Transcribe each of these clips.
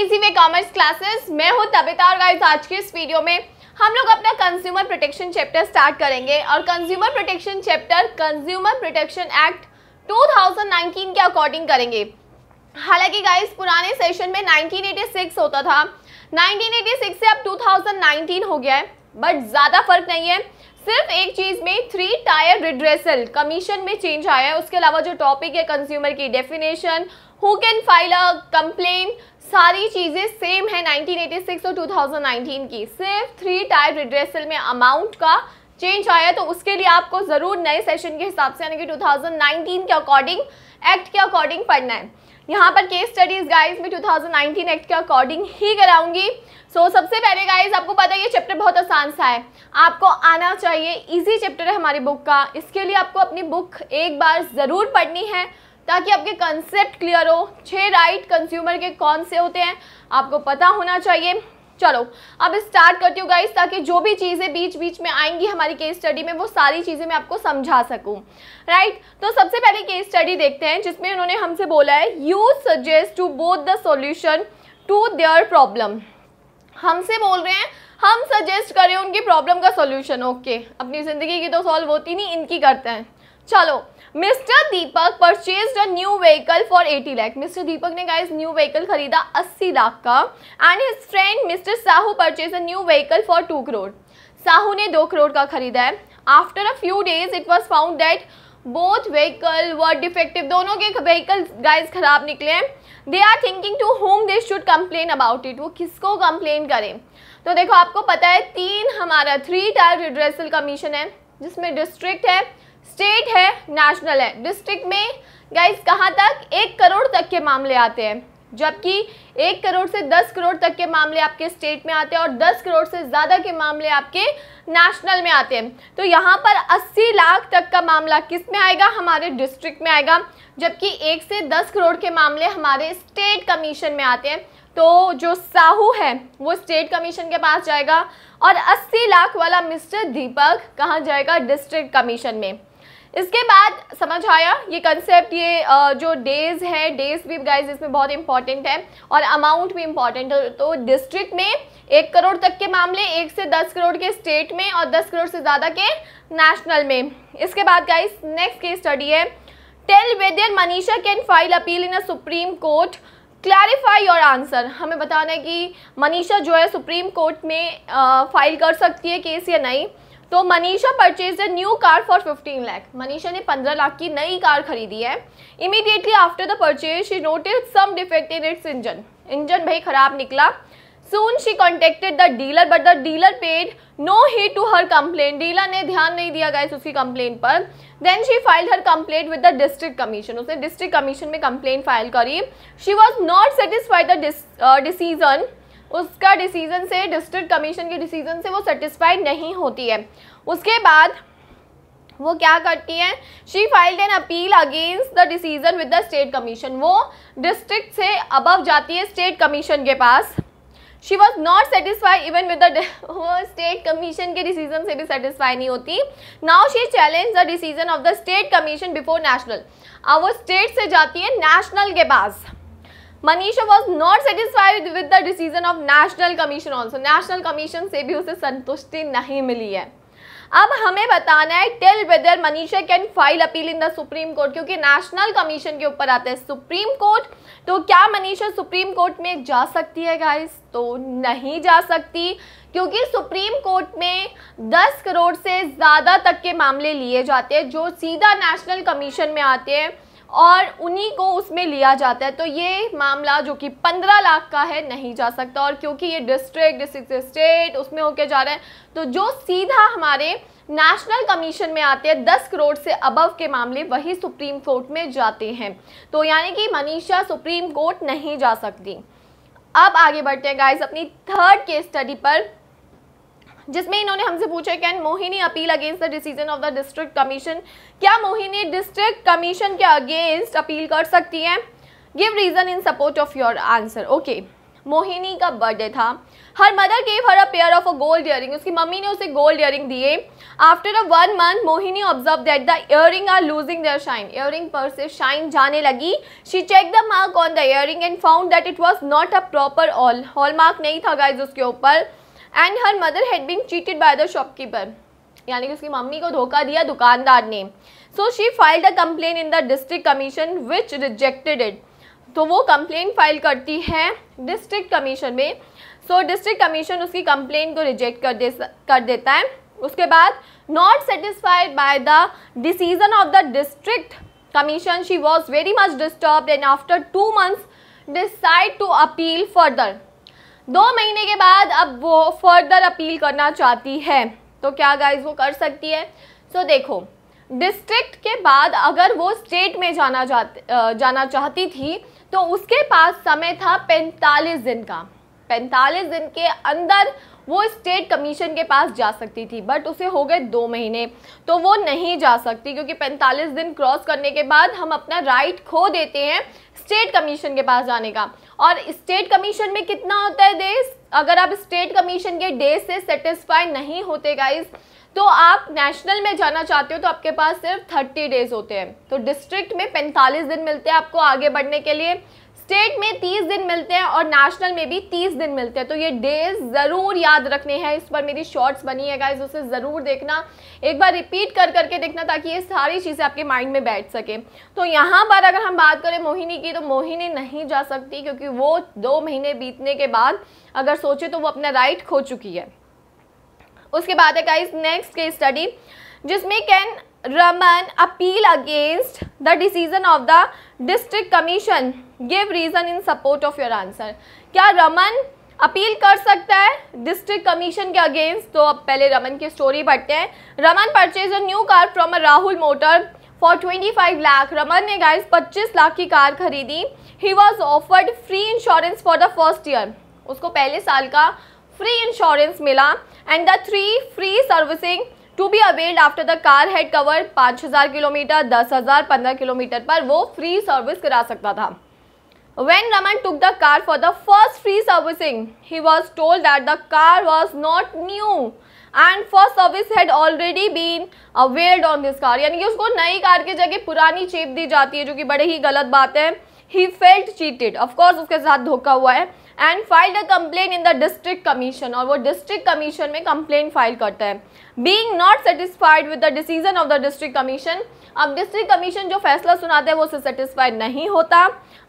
Easy way commerce classes मैं हूं तबिता और गाइस आज के इस वीडियो में हम लोग अपना कंज्यूमर प्रोटेक्शन चैप्टर स्टार्ट करेंगे और consumer protection chapter consumer protection act 2019 के अकॉर्डिंग करेंगे हालांकि गाइस पुराने सेशन में 1986 होता था 1986 से अब 2019 हो गया है बट ज़्यादा फर्क नहीं है सिर्फ एक चीज में थ्री टायर रिड्रेसल कमीशन में चेंज आया है उसके अलावा जो टॉपिक है कंज्यूमर की definition who can file a complain सारी चीज़ें सेम है 1986 और 2019 की सिर्फ थ्री टायर रिड्रेसल में अमाउंट का चेंज आया तो उसके लिए आपको ज़रूर नए सेशन के हिसाब से यानी कि 2019 के अकॉर्डिंग एक्ट के अकॉर्डिंग पढ़ना है यहाँ पर केस स्टडीज गाइस में 2019 एक्ट के अकॉर्डिंग ही कराऊंगी सो so, सबसे पहले गाइस आपको पता है ये चैप्टर बहुत आसान सा है आपको आना चाहिए इजी चैप्टर है हमारी बुक का इसके लिए आपको अपनी बुक एक बार ज़रूर पढ़नी है ताकि आपके कंसेप्ट क्लियर हो छः राइट कंज्यूमर के कौन से होते हैं आपको पता होना चाहिए चलो अब स्टार्ट करती हूँ गाइस ताकि जो भी चीज़ें बीच बीच में आएंगी हमारी केस स्टडी में वो सारी चीज़ें मैं आपको समझा सकूँ राइट right? तो सबसे पहले केस स्टडी देखते हैं जिसमें उन्होंने हमसे बोला है you suggest to both the solution to their problem हमसे बोल रहे हैं हम सजेस्ट करें उनकी प्रॉब्लम का सोल्यूशन ओके okay. अपनी ज़िंदगी की तो सॉल्व होती नहीं इनकी करते हैं चलो Mister Deepak purchase a new vehicle for 80 lakh Mister Deepak ने गाइस न्यू व्हीकल खरीदा 80 लाख का and his friend Mister Sahu purchase a new vehicle for 2 crore Sahu ने 2 करोड़ का खरीदा है after a few days it was found that both vehicle were defective दोनों के vehicle guys खराब निकले हैं they are thinking to whom they should complain about it वो किसको कंप्लेन करें तो देखो आपको पता है तीन हमारा थ्री टायर रिड्रेसल कमीशन है जिसमें डिस्ट्रिक्ट है स्टेट है नेशनल है डिस्ट्रिक्ट में गाइस कहाँ तक एक करोड़ तक के मामले आते हैं जबकि एक करोड़ से दस करोड़ तक के मामले आपके स्टेट में आते हैं और दस करोड़ से ज़्यादा के मामले आपके नेशनल में आते हैं तो यहाँ पर अस्सी लाख तक का मामला किस में आएगा हमारे डिस्ट्रिक्ट में आएगा जबकि एक से दस करोड़ के मामले हमारे स्टेट कमीशन में आते हैं तो जो साहू है वो स्टेट कमीशन के पास जाएगा और अस्सी लाख वाला मिस्टर दीपक कहाँ जाएगा डिस्ट्रिक्ट कमीशन में इसके बाद समझ आया ये कंसेप्ट ये जो डेज है डेज भी गाइज इसमें बहुत इंपॉर्टेंट है और अमाउंट भी इंपॉर्टेंट है तो डिस्ट्रिक्ट में एक करोड़ तक के मामले एक से दस करोड़ के स्टेट में और दस करोड़ से ज़्यादा के नेशनल में इसके बाद गाइज नेक्स्ट केस स्टडी है tell whether Manisha can file appeal in a Supreme Court clarify your answer हमें बताना है कि मनीषा जो है सुप्रीम कोर्ट में फाइल कर सकती है केस या नहीं तो Manisha purchase a new car for 15 lakh Manisha ने 15 लाख की नई कार खरीदी है immediately after the purchase she notice some defect in its engine engine भाई खराब निकला soon she contacted the dealer but the dealer paid no he to her complain dealer ने ध्यान नहीं दिया गया उसकी कंप्लेन पर then she filed her complaint with the district commission उसने डिस्ट्रिक्ट कमीशन में कंप्लेन फाइल करी she was not satisfied the decision उसका डिसीजन से डिस्ट्रिक्ट कमीशन के डिसीजन से वो सेटिस्फाइड नहीं होती है उसके बाद वो क्या करती है she filed an appeal against the decision with the state commission वो डिस्ट्रिक्ट से अबव जाती है स्टेट कमीशन के पास she was not satisfy even with state commission के डिसीजन से भी सेटिस्फाई नहीं होती now she challenge the decision of the state commission before national अब वो स्टेट से जाती है नेशनल के पास Manisha was not satisfied with the decision of national commission also national commission से भी उसे संतुष्टि नहीं मिली है अब हमें बताना है till whether Manisha can file appeal in the Supreme Court क्योंकि नेशनल कमीशन के ऊपर आता है सुप्रीम कोर्ट तो क्या मनीषा सुप्रीम कोर्ट में जा सकती है गाइस तो नहीं जा सकती क्योंकि सुप्रीम कोर्ट में 10 करोड़ से ज़्यादा तक के मामले लिए जाते हैं जो सीधा नेशनल कमीशन में आते हैं और उन्हीं को उसमें लिया जाता है तो ये मामला जो कि पंद्रह लाख का है नहीं जा सकता और क्योंकि ये डिस्ट्रिक्ट डिस्ट्रिक्ट स्टेट उसमें होके जा रहे हैं तो जो सीधा हमारे नेशनल कमीशन में आते हैं दस करोड़ से अबव के मामले वही सुप्रीम कोर्ट में जाते हैं तो यानी कि मनीषा सुप्रीम कोर्ट नहीं जा सकती अब आगे बढ़ते हैं गाइस अपनी थर्ड केस स्टडी पर जिसमें इन्होंने हमसे पूछा can Mohini appeal against the decision of the district commission क्या मोहिनी डिस्ट्रिक्ट कमीशन के अगेंस्ट अपील कर सकती है give reason in support of your answer okay Mohini का बर्थडे था her mother gave her a pair of a gold earring उसकी मम्मी ने उसे गोल्ड इयरिंग दिए after a one month Mohini observe that the earring are losing their shine earring पर से shine जाने लगी she check the mark on the earring and found that it was not a proper all hall mark नहीं था guys उसके ऊपर and her mother had been cheated by the shopkeeper यानी कि उसकी मम्मी को धोखा दिया दुकानदार ने so she filed a complain in the district commission which rejected it तो वो कंप्लेन फाइल करती है डिस्ट्रिक्ट कमीशन में सो so, डिस्ट्रिक्ट कमीशन उसकी कंप्लेन को रिजेक्ट कर दे कर देता है उसके बाद not satisfied by the decision of the district commission she was very much disturb and after two months decide to appeal further दो महीने के बाद अब वो फर्दर अपील करना चाहती है तो क्या गाइज वो कर सकती है सो so, देखो डिस्ट्रिक्ट के बाद अगर वो स्टेट में जाना जा जाना चाहती थी तो उसके पास समय था पैंतालीस दिन का पैंतालीस दिन के अंदर वो स्टेट कमीशन के पास जा सकती थी बट उसे हो गए दो महीने तो वो नहीं जा सकती क्योंकि पैंतालीस दिन क्रॉस करने के बाद हम अपना राइट खो देते हैं स्टेट कमीशन के पास जाने का और स्टेट कमीशन में कितना होता है डेज अगर आप स्टेट कमीशन के डेज से सेटिस्फाई नहीं होते गाइज तो आप नेशनल में जाना चाहते हो तो आपके पास सिर्फ थर्टी डेज होते हैं तो डिस्ट्रिक्ट में पैंतालीस दिन मिलते हैं आपको आगे बढ़ने के लिए स्टेट में 30 दिन मिलते हैं और नेशनल में भी 30 दिन मिलते हैं तो ये डेज ज़रूर याद रखने हैं इस पर मेरी शॉर्ट्स बनी है गाइज उसे ज़रूर देखना एक बार रिपीट कर करके देखना ताकि ये सारी चीज़ें आपके माइंड में बैठ सके तो यहाँ पर अगर हम बात करें मोहिनी की तो मोहिनी नहीं जा सकती क्योंकि वो दो महीने बीतने के बाद अगर सोचे तो वो अपना राइट खो चुकी है उसके बाद है गाइज नेक्स्ट के स्टडी जिसमें can Raman appeal against the decision of the district commission give reason in support of your answer क्या रमन अपील कर सकता है डिस्ट्रिक्ट कमीशन के अगेंस्ट तो अब पहले रमन की स्टोरी पढ़ते हैं Raman purchase a new car from a Rahul motor for 25 lakh Raman ने गाइस 25 लाख की कार खरीदी he was offered free insurance for the first year उसको पहले साल का फ्री इंश्योरेंस मिला and the three free servicing to be availed after the car had covered 5000 kilometre 10000 15 kilometre पर वो फ्री सर्विस करा सकता था when Raman took the car for the first free servicing he was told that the car was not new and first service had already been availed on this car यानी कि उसको नई car की जगह पुरानी चेप दी जाती है जो कि बड़े ही गलत बात है ही फेल्ट चीटेड ऑफकोर्स उसके साथ धोखा हुआ है and filed a complain in the district commission और वो डिस्ट्रिक्ट कमीशन में कंप्लेन फाइल करता है being not satisfied with the decision of the district commission अब डिस्ट्रिक्ट कमीशन जो फैसला सुनाता है वो उसे सेटिस्फाइड नहीं होता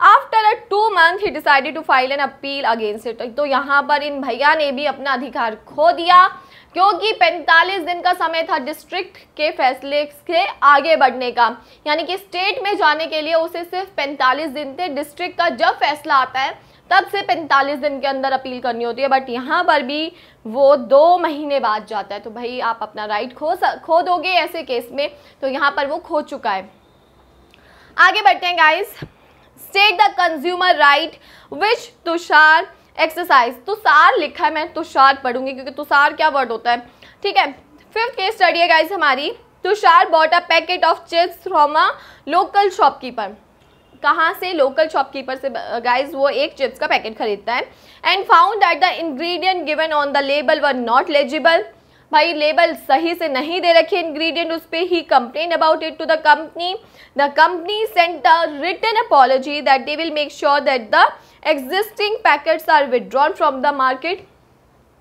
after a two month he decided to file an appeal against it तो यहाँ पर इन भैया ने भी अपना अधिकार खो दिया क्योंकि 45 दिन का समय था डिस्ट्रिक्ट के फैसले से आगे बढ़ने का यानी कि स्टेट में जाने के लिए उसे सिर्फ 45 दिन थे डिस्ट्रिक्ट का जब फैसला आता है तब से 45 दिन के अंदर अपील करनी होती है बट यहाँ पर भी वो दो महीने बाद जाता है तो भाई आप अपना राइट खो खो दोगे ऐसे केस में तो यहाँ पर वो खो चुका है आगे बढ़ते हैं guys state the consumer right which Tushar exercise Tushar लिखा है मैं तुषार पढ़ूंगी क्योंकि तुषार क्या वर्ड होता है ठीक है फिफ्थ केस स्टडी है गाइज हमारी Tushar bought a packet of chips from a local shopkeeper कहाँ से लोकल शॉपकीपर से गाइज वो एक चिप्स का पैकेट खरीदता है and found that the ingredient given on the label were not legible भाई लेबल सही से नहीं दे रखे इंग्रेडिएंट उस पर ही complaint about it to the company the company sent the written apology that they will make sure that the existing packets are withdrawn from the market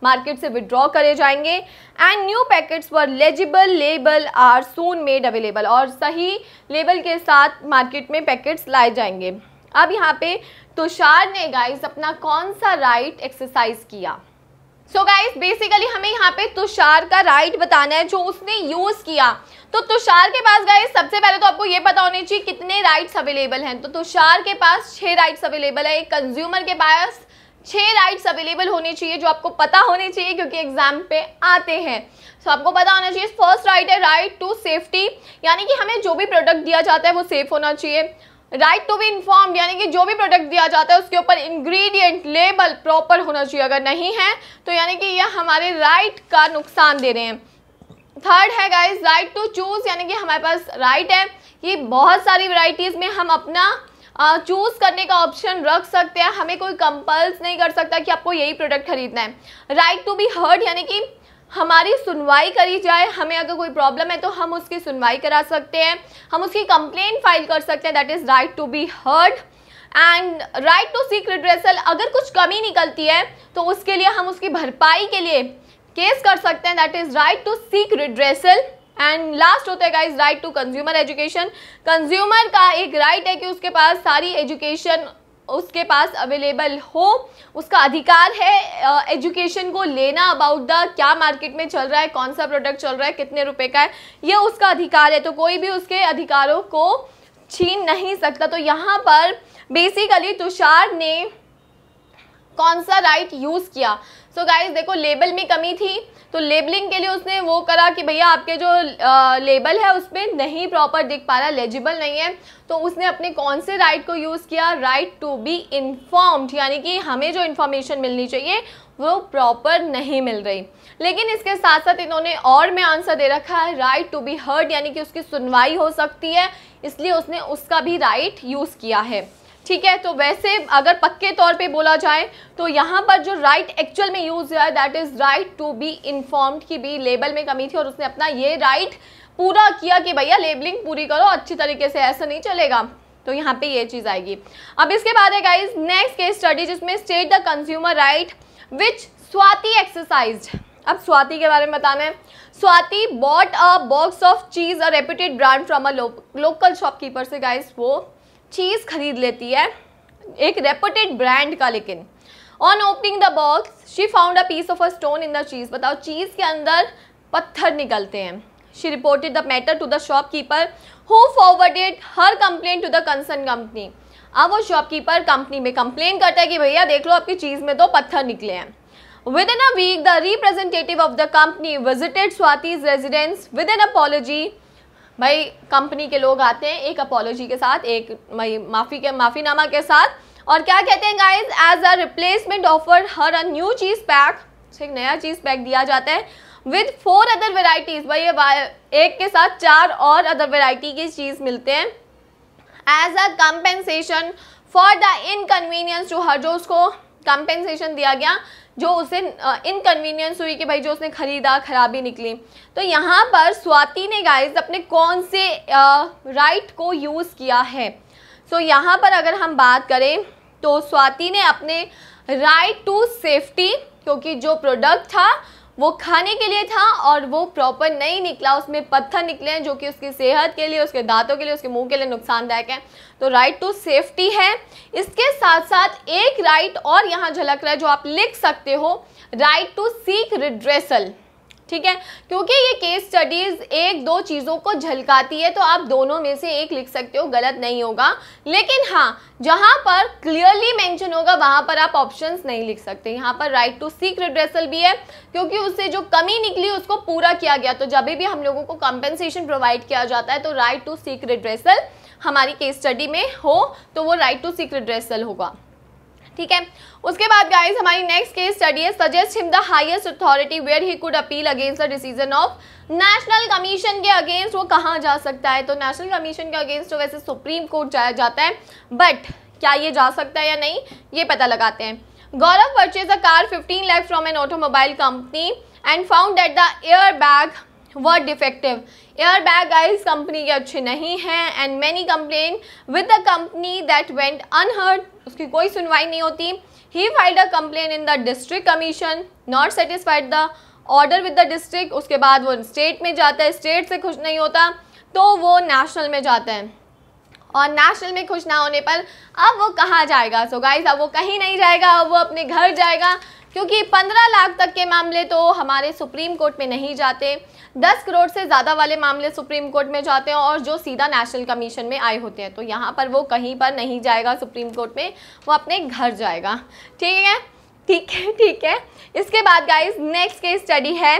market से विड्रॉ करे जाएंगे एंड न्यू पैकेट्स पर legible label are soon made available और सही label के साथ market में packets लाए जाएंगे अब यहाँ पे तुषार ने गाइस अपना कौन सा राइट एक्सरसाइज किया सो गाइस बेसिकली हमें यहाँ पे तुषार का राइट बताना है जो उसने यूज किया तो तुषार के पास गाइस सबसे पहले तो आपको ये पता होना चाहिए कितने राइट्स अवेलेबल हैं तो तुषार के पास छह राइट्स अवेलेबल है एक कंज्यूमर के पास छः राइट्स अवेलेबल होने चाहिए जो आपको पता होने चाहिए क्योंकि एग्जाम पे आते हैं तो आपको पता होना चाहिए फर्स्ट राइट है राइट टू सेफ्टी यानी कि हमें जो भी प्रोडक्ट दिया जाता है वो सेफ होना चाहिए राइट टू बी इन्फॉर्म यानी कि जो भी प्रोडक्ट दिया जाता है उसके ऊपर इंग्रेडिएंट लेबल प्रॉपर होना चाहिए अगर नहीं है तो यानी कि यह हमारे राइट right का नुकसान दे रहे हैं थर्ड है गाइज राइट टू चूज़ यानी कि हमारे पास राइट right है कि बहुत सारी वराइटीज़ में हम अपना चूज़ करने का ऑप्शन रख सकते हैं हमें कोई कंपल्स नहीं कर सकता कि आपको यही प्रोडक्ट खरीदना है राइट टू बी हर्ड यानी कि हमारी सुनवाई करी जाए हमें अगर कोई प्रॉब्लम है तो हम उसकी सुनवाई करा सकते हैं हम उसकी कंप्लेन फाइल कर सकते हैं that is right to be heard and right to seek redressal अगर कुछ कमी निकलती है तो उसके लिए हम उसकी भरपाई के लिए केस कर सकते हैं that is right to seek redressal and last होता है guys right to consumer education consumer का एक राइट है कि उसके पास सारी एजुकेशन उसके पास अवेलेबल हो उसका अधिकार है एजुकेशन को लेना अबाउट द क्या मार्केट में चल रहा है कौन सा प्रोडक्ट चल रहा है कितने रुपए का है ये उसका अधिकार है तो कोई भी उसके अधिकारों को छीन नहीं सकता तो यहाँ पर बेसिकली तुषार ने कौन सा राइट यूज़ किया सो so गाइज देखो लेबल में कमी थी तो लेबलिंग के लिए उसने वो करा कि भैया आपके जो आ, लेबल है उस पर नहीं प्रॉपर दिख पा रहा लेजिबल नहीं है तो उसने अपने कौन से राइट को यूज़ किया राइट टू बी इन्फॉर्म्ड यानी कि हमें जो इन्फॉर्मेशन मिलनी चाहिए वो प्रॉपर नहीं मिल रही लेकिन इसके साथ साथ इन्होंने और में आंसर दे रखा है राइट टू बी हर्ड यानी कि उसकी सुनवाई हो सकती है इसलिए उसने उसका भी राइट यूज़ किया है ठीक है तो वैसे अगर पक्के तौर पे बोला जाए तो यहाँ पर जो राइट एक्चुअल में यूज़ हुआ है that is right to be informed की भी लेबल में कमी थी और उसने अपना ये राइट पूरा किया कि भैया लेबलिंग पूरी करो अच्छी तरीके से ऐसा नहीं चलेगा तो यहाँ पे ये चीज़ आएगी अब इसके बाद है गाइज नेक्स्ट केस स्टडी जिसमें state the consumer right which Swati exercise अब स्वाति के बारे में बताना है Swati bought a box of cheese a reputed brand from a local shopkeeper से गाइज वो चीज़ खरीद लेती है एक रेपुटेड ब्रांड का लेकिन on opening the box she found a piece of a stone in the cheese बताओ चीज़ के अंदर पत्थर निकलते हैं she reported the matter to the shopkeeper who forwarded her complaint to the concern company अब वो शॉपकीपर कंपनी में complain करता है कि भैया देख लो आपकी चीज़ में दो तो पत्थर निकले हैं within a week the representative of the company visited Swati's residence within apology भाई कंपनी के लोग आते हैं एक अपोलॉजी के साथ एक भाई माफ़ी के माफ़ीनामा के साथ और क्या कहते हैं guys as a replacement offer her a new cheese pack एक नया चीज़ पैक दिया जाता है विद फोर अदर वेराइटीज़ भाई एक के साथ चार और अदर वेराइटी की चीज़ मिलते हैं as a compensation for the inconvenience to her जो उसको कंपेंसेशन दिया गया जो उसे इनकन्वीनियंस हुई कि भाई जो उसने खरीदा खराबी निकली तो यहाँ पर स्वाति ने गाइज अपने कौन से राइट को यूज़ किया है सो so, यहाँ पर अगर हम बात करें तो स्वाति ने अपने राइट टू सेफ्टी क्योंकि जो प्रोडक्ट था वो खाने के लिए था और वो प्रॉपर नहीं निकला उसमें पत्थर निकले हैं जो कि उसकी सेहत के लिए उसके दांतों के लिए उसके मुंह के लिए नुकसानदायक है तो राइट टू सेफ्टी है इसके साथ साथ एक राइट और यहाँ झलक रहा है जो आप लिख सकते हो राइट टू सीक रिड्रेसल ठीक है क्योंकि ये केस स्टडीज एक दो चीज़ों को झलकाती है तो आप दोनों में से एक लिख सकते हो गलत नहीं होगा लेकिन हाँ जहाँ पर क्लियरली मेंशन होगा वहाँ पर आप ऑप्शंस नहीं लिख सकते यहाँ पर राइट टू सीक रिड्रेसल भी है क्योंकि उससे जो कमी निकली उसको पूरा किया गया तो जब भी हम लोगों को कंपेंसेशन प्रोवाइड किया जाता है तो राइट टू सीक रिड्रेसल हमारी केस स्टडी में हो तो वो राइट टू सीक रिड्रेसल होगा ठीक है उसके बाद गाइज हमारी next case study suggest him the highest authority where he could appeal against the decision of national commission के अगेंस्ट वो कहाँ जा सकता है तो नेशनल कमीशन के अगेंस्ट तो वैसे सुप्रीम कोर्ट जाया जाता है बट क्या ये जा सकता है या नहीं ये पता लगाते हैं Gaurav purchase a car 15 lakh from an automobile company and found that the air bag were defective air bag आइज कंपनी के अच्छे नहीं हैं and many complaint with the company that went unheard उसकी कोई सुनवाई नहीं होती he filed a complain in the district commission not satisfied the order with the district उसके बाद वो स्टेट में जाता है स्टेट से खुश नहीं होता तो वो नेशनल में जाता है और नेशनल में खुश ना होने पर अब वो कहाँ जाएगा सो so गाइस अब वो कहीं नहीं जाएगा अब वो अपने घर जाएगा क्योंकि 15 लाख तक के मामले तो हमारे सुप्रीम कोर्ट में नहीं जाते 10 करोड़ से ज़्यादा वाले मामले सुप्रीम कोर्ट में जाते हैं और जो सीधा नेशनल कमीशन में आए होते हैं तो यहाँ पर वो कहीं पर नहीं जाएगा सुप्रीम कोर्ट में वो अपने घर जाएगा ठीक है ठीक है ठीक है इसके बाद गाइज नेक्स्ट केस स्टडी है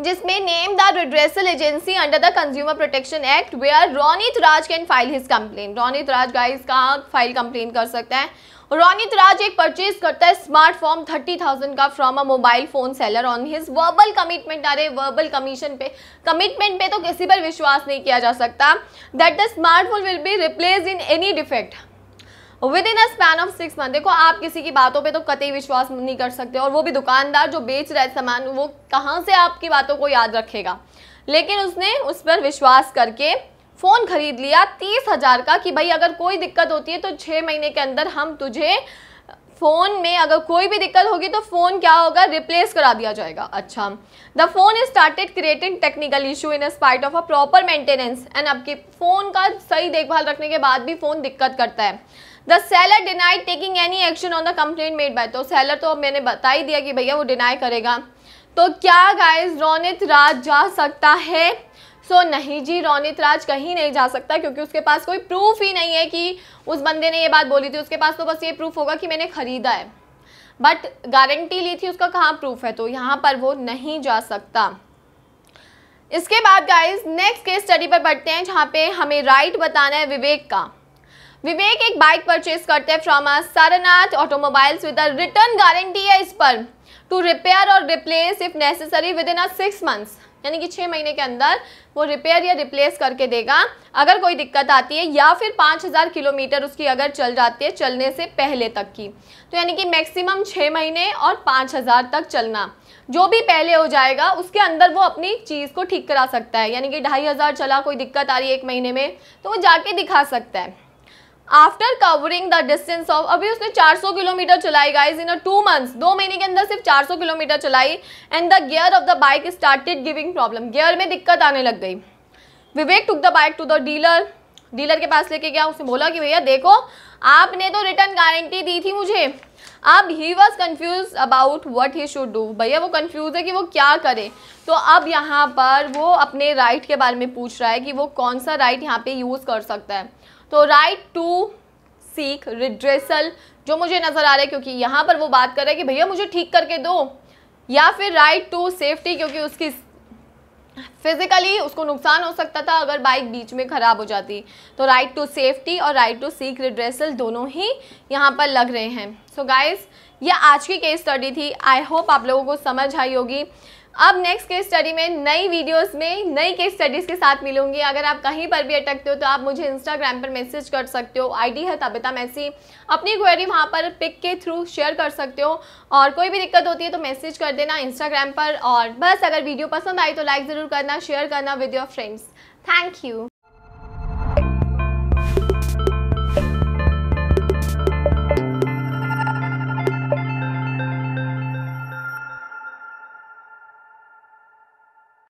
जिसमें name the redressal agency under the consumer protection act where Ronit Raj can file his complaint Ronit Raj guys कहाँ फाइल कंप्लेन कर सकता है रोनित तो राज एक परचेज करता है स्मार्ट फोन थर्टी थाउजेंड का from a mobile phone seller on his verbal commitment अरे वर्बल कमीशन पे कमिटमेंट पे तो किसी पर विश्वास नहीं किया जा सकता that the smart phone will be replace in any defect within a span of six month देखो आप किसी की बातों पे तो कतई विश्वास नहीं कर सकते और वो भी दुकानदार जो बेच रहा है सामान वो कहाँ से आपकी बातों को याद रखेगा लेकिन उसने उस पर विश्वास करके फ़ोन खरीद लिया तीस हज़ार का कि भाई अगर कोई दिक्कत होती है तो छः महीने के अंदर हम तुझे फ़ोन में अगर कोई भी दिक्कत होगी तो फ़ोन क्या होगा रिप्लेस करा दिया जाएगा अच्छा the phone is started creating technical issue in spite of a proper maintenance and आपके फ़ोन का सही देखभाल रखने के बाद भी फ़ोन दिक्कत करता है the seller denied taking any action on the complaint made by तो सेलर तो मैंने बता ही दिया कि भैया वो डिनाई करेगा तो क्या गाइस रौनित राज जा सकता है सो so, नहीं जी रौनित राज कहीं नहीं जा सकता क्योंकि उसके पास कोई प्रूफ ही नहीं है कि उस बंदे ने ये बात बोली थी उसके पास तो बस ये प्रूफ होगा कि मैंने ख़रीदा है बट गारंटी ली थी उसका कहाँ प्रूफ है तो यहाँ पर वो नहीं जा सकता इसके बाद गाइज नेक्स्ट केस स्टडी पर पढ़ते हैं जहाँ पे हमें राइट बताना है विवेक का विवेक एक बाइक परचेज करते हैं from Sarnath automobiles with a return guarantee है इस पर टू रिपेयर और replace if necessary within a six months यानी कि छः महीने के अंदर वो रिपेयर या रिप्लेस करके देगा अगर कोई दिक्कत आती है या फिर 5000 किलोमीटर उसकी अगर चल जाती है चलने से पहले तक की तो यानी कि मैक्सिमम छः महीने और 5000 तक चलना जो भी पहले हो जाएगा उसके अंदर वो अपनी चीज़ को ठीक करा सकता है यानी कि ढाई हज़ार चला कोई दिक्कत आ रही है एक महीने में तो वो जाके दिखा सकता है after covering the distance of अभी उसने 400 किलोमीटर चलाई गाइज इन टू मंथ्स दो महीने के अंदर सिर्फ 400 किलोमीटर चलाई and the gear of the bike started giving problem gear में दिक्कत आने लग गई Vivek took the bike to the dealer dealer के पास लेके गया उसने बोला कि भैया देखो आपने तो रिटर्न गारंटी दी थी मुझे अब he was confused about what he should do भैया वो कन्फ्यूज़ है कि वो क्या करे तो अब यहाँ पर वो अपने राइट के बारे में पूछ रहा है कि वो कौन सा राइट यहाँ पे यूज़ कर सकता है तो राइट टू सीख रिड्रेसल जो मुझे नज़र आ रहा है क्योंकि यहाँ पर वो बात कर रहा है कि भैया मुझे ठीक करके दो या फिर राइट टू सेफ्टी क्योंकि उसकी फिजिकली उसको नुकसान हो सकता था अगर बाइक बीच में ख़राब हो जाती तो राइट टू सेफ्टी और राइट टू सीख रिड्रेसल दोनों ही यहाँ पर लग रहे हैं सो so गाइस ये आज की केस स्टडी थी आई होप आप लोगों को समझ आई होगी अब नेक्स्ट केस स्टडी में नई वीडियोस में नई केस स्टडीज़ के साथ मिलूंगी अगर आप कहीं पर भी अटकते हो तो आप मुझे इंस्टाग्राम पर मैसेज कर सकते हो आईडी है तबिता मैसी अपनी क्वेरी वहाँ पर पिक के थ्रू शेयर कर सकते हो और कोई भी दिक्कत होती है तो मैसेज कर देना इंस्टाग्राम पर और बस अगर वीडियो पसंद आई तो लाइक ज़रूर करना शेयर करना with your friends thank you